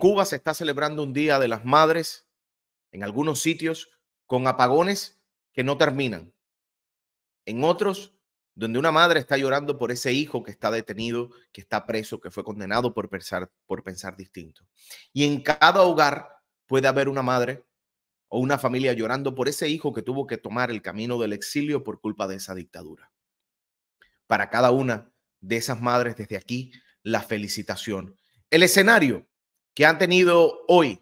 Cuba se está celebrando un Día de las Madres en algunos sitios con apagones que no terminan. En otros, donde una madre está llorando por ese hijo que está detenido, que está preso, que fue condenado por pensar, por pensar distinto. Y en cada hogar puede haber una madre o una familia llorando por ese hijo que tuvo que tomar el camino del exilio por culpa de esa dictadura. Para cada una de esas madres desde aquí, la felicitación. El escenario que han tenido hoy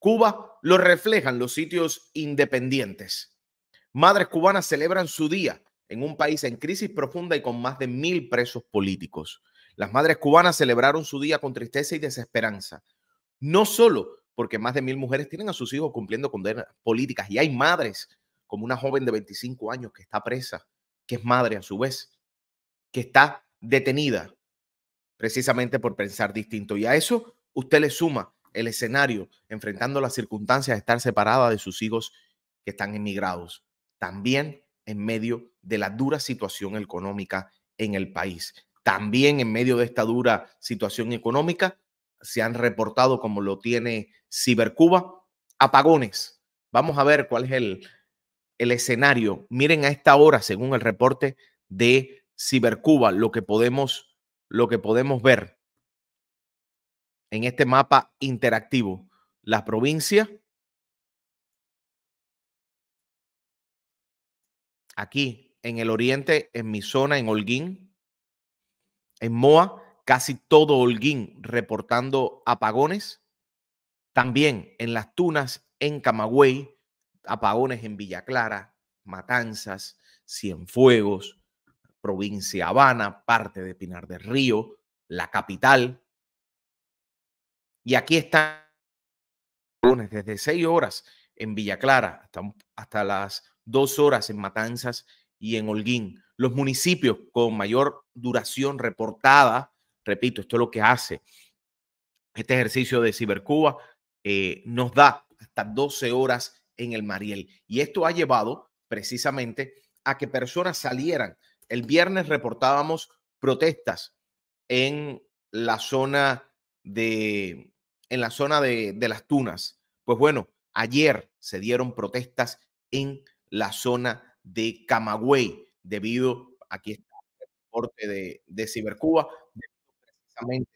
Cuba lo reflejan los sitios independientes. Madres cubanas celebran su día en un país en crisis profunda y con más de mil presos políticos. Las madres cubanas celebraron su día con tristeza y desesperanza, no solo porque más de mil mujeres tienen a sus hijos cumpliendo condenas políticas y hay madres como una joven de 25 años que está presa, que es madre a su vez, que está detenida precisamente por pensar distinto. Y a eso usted le suma el escenario enfrentando las circunstancias de estar separada de sus hijos que están emigrados, también en medio de la dura situación económica en el país. También en medio de esta dura situación económica se han reportado, como lo tiene Cibercuba, apagones. Vamos a ver cuál es el, el escenario. Miren a esta hora, según el reporte de Cibercuba, lo que podemos, lo que podemos ver en este mapa interactivo la provincia. Aquí en el oriente, en mi zona, en Holguín, en Moa, casi todo Holguín reportando apagones. También en las Tunas, en Camagüey, apagones en Villa Clara, Matanzas, Cienfuegos, provincia Habana, parte de Pinar del Río, la capital, y aquí están desde seis horas en Villa Clara hasta, las dos horas en Matanzas y en Holguín. Los municipios con mayor duración reportada, repito, esto es lo que hace este ejercicio de Cibercuba, eh, nos da hasta 12 horas en el Mariel. Y esto ha llevado precisamente a que personas salieran. El viernes reportábamos protestas en la zona de en la zona de, de las Tunas. Pues bueno, ayer se dieron protestas en la zona de Camagüey, debido, aquí está el reporte de, de Cibercuba, precisamente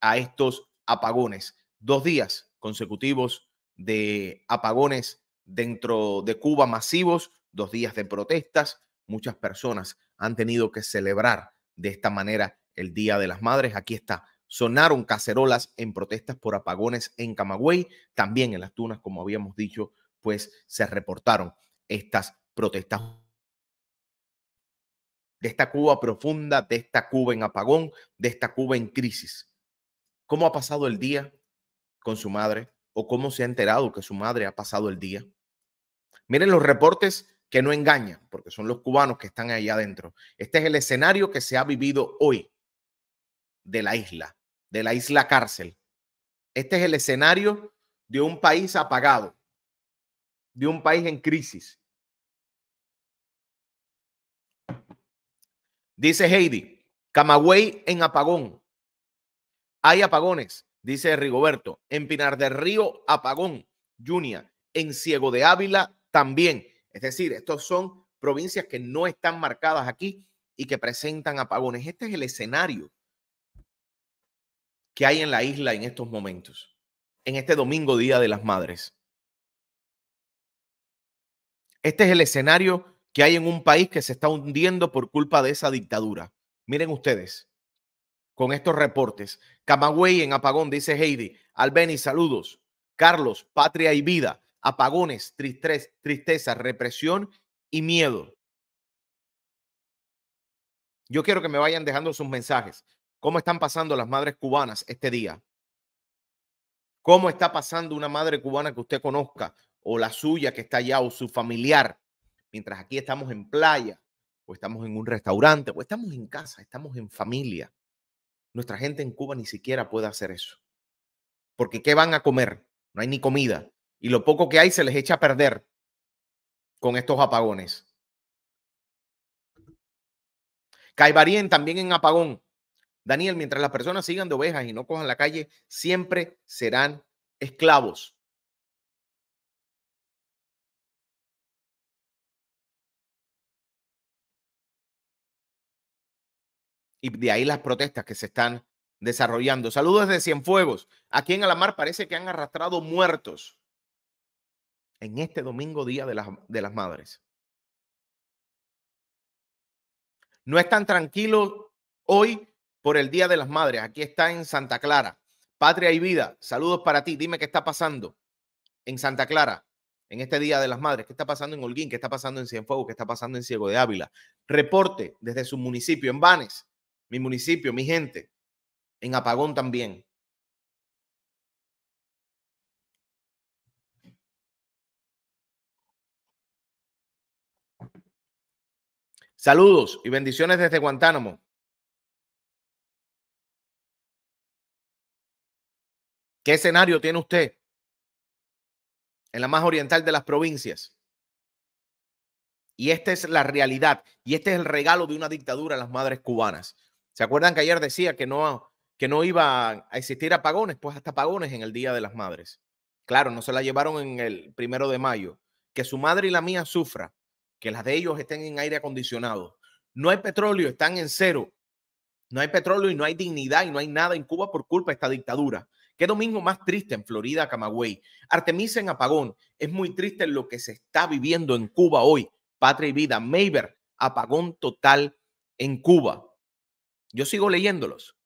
a estos apagones. Dos días consecutivos de apagones dentro de Cuba masivos, dos días de protestas. Muchas personas han tenido que celebrar de esta manera el Día de las Madres. Aquí está Sonaron cacerolas en protestas por apagones en Camagüey. También en las tunas, como habíamos dicho, pues se reportaron estas protestas. De esta Cuba profunda, de esta Cuba en apagón, de esta Cuba en crisis. ¿Cómo ha pasado el día con su madre? ¿O cómo se ha enterado que su madre ha pasado el día? Miren los reportes que no engañan, porque son los cubanos que están allá adentro. Este es el escenario que se ha vivido hoy de la isla de la isla cárcel. Este es el escenario de un país apagado, de un país en crisis. Dice Heidi, Camagüey en apagón. Hay apagones, dice Rigoberto. En Pinar del Río, apagón. Junia, en Ciego de Ávila también. Es decir, estos son provincias que no están marcadas aquí y que presentan apagones. Este es el escenario que hay en la isla en estos momentos, en este domingo, Día de las Madres. Este es el escenario que hay en un país que se está hundiendo por culpa de esa dictadura. Miren ustedes, con estos reportes. Camagüey en apagón, dice Heidi. Albeni, saludos. Carlos, patria y vida. Apagones, tristeza, tristeza, represión y miedo. Yo quiero que me vayan dejando sus mensajes. ¿Cómo están pasando las madres cubanas este día? ¿Cómo está pasando una madre cubana que usted conozca o la suya que está allá o su familiar? Mientras aquí estamos en playa o estamos en un restaurante o estamos en casa, estamos en familia. Nuestra gente en Cuba ni siquiera puede hacer eso. Porque ¿qué van a comer? No hay ni comida. Y lo poco que hay se les echa a perder con estos apagones. Caibarien también en apagón. Daniel, mientras las personas sigan de ovejas y no cojan la calle, siempre serán esclavos. Y de ahí las protestas que se están desarrollando. Saludos de Cienfuegos. Aquí en Alamar parece que han arrastrado muertos en este domingo día de las, de las madres. No están tranquilos hoy por el Día de las Madres. Aquí está en Santa Clara. Patria y vida, saludos para ti. Dime qué está pasando en Santa Clara, en este Día de las Madres. ¿Qué está pasando en Holguín? ¿Qué está pasando en Cienfuegos? ¿Qué está pasando en Ciego de Ávila? Reporte desde su municipio, en Vanes, mi municipio, mi gente. En Apagón también. Saludos y bendiciones desde Guantánamo. ¿Qué escenario tiene usted en la más oriental de las provincias? Y esta es la realidad y este es el regalo de una dictadura a las madres cubanas. ¿Se acuerdan que ayer decía que no, que no iba a existir apagones? Pues hasta apagones en el Día de las Madres. Claro, no se la llevaron en el primero de mayo. Que su madre y la mía sufra, que las de ellos estén en aire acondicionado. No hay petróleo, están en cero. No hay petróleo y no hay dignidad y no hay nada en Cuba por culpa de esta dictadura. Qué domingo más triste en Florida, Camagüey. Artemisa en apagón. Es muy triste lo que se está viviendo en Cuba hoy. Patria y vida. Mayber, apagón total en Cuba. Yo sigo leyéndolos.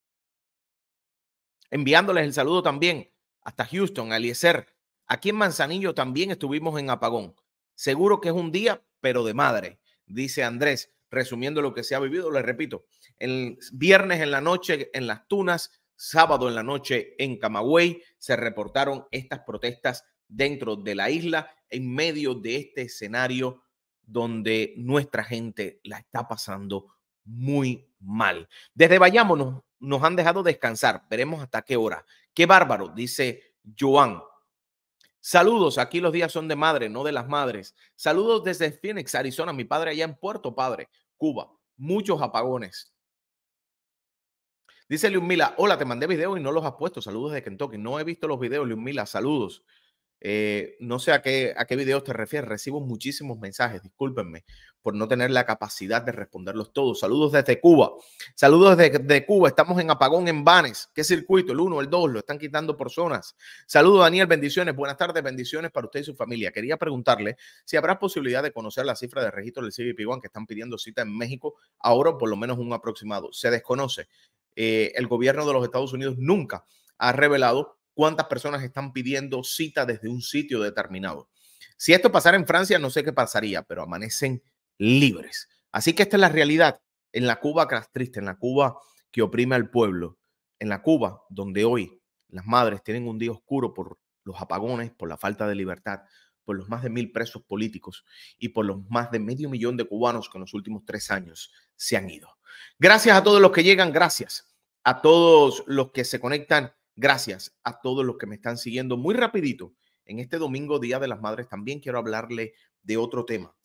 Enviándoles el saludo también hasta Houston, Aliezer. Aquí en Manzanillo también estuvimos en apagón. Seguro que es un día, pero de madre, dice Andrés, resumiendo lo que se ha vivido. Le repito, el viernes en la noche en las Tunas, sábado en la noche en Camagüey se reportaron estas protestas dentro de la isla en medio de este escenario donde nuestra gente la está pasando muy mal. Desde Vayámonos nos han dejado descansar, veremos hasta qué hora. Qué bárbaro, dice Joan. Saludos, aquí los días son de madre, no de las madres. Saludos desde Phoenix, Arizona, mi padre allá en Puerto Padre, Cuba. Muchos apagones, Dice Leon Mila, hola, te mandé videos y no los has puesto. Saludos de Kentucky. No he visto los videos, Leon Mila, saludos. Eh, no sé a qué, a qué videos te refieres. Recibo muchísimos mensajes, discúlpenme por no tener la capacidad de responderlos todos. Saludos desde Cuba. Saludos desde de Cuba. Estamos en apagón en Banes. ¿Qué circuito? El 1, el 2. Lo están quitando por zonas. Saludos, Daniel. Bendiciones. Buenas tardes. Bendiciones para usted y su familia. Quería preguntarle si habrá posibilidad de conocer la cifra de registro del CBP 1 que están pidiendo cita en México. Ahora, por lo menos un aproximado. Se desconoce. Eh, el gobierno de los Estados Unidos nunca ha revelado cuántas personas están pidiendo cita desde un sitio determinado. Si esto pasara en Francia, no sé qué pasaría, pero amanecen libres. Así que esta es la realidad en la Cuba triste, en la Cuba que oprime al pueblo, en la Cuba donde hoy las madres tienen un día oscuro por los apagones, por la falta de libertad, por los más de mil presos políticos y por los más de medio millón de cubanos que en los últimos tres años se han ido. Gracias a todos los que llegan, gracias a todos los que se conectan, gracias a todos los que me están siguiendo. Muy rapidito, en este domingo, Día de las Madres, también quiero hablarle de otro tema.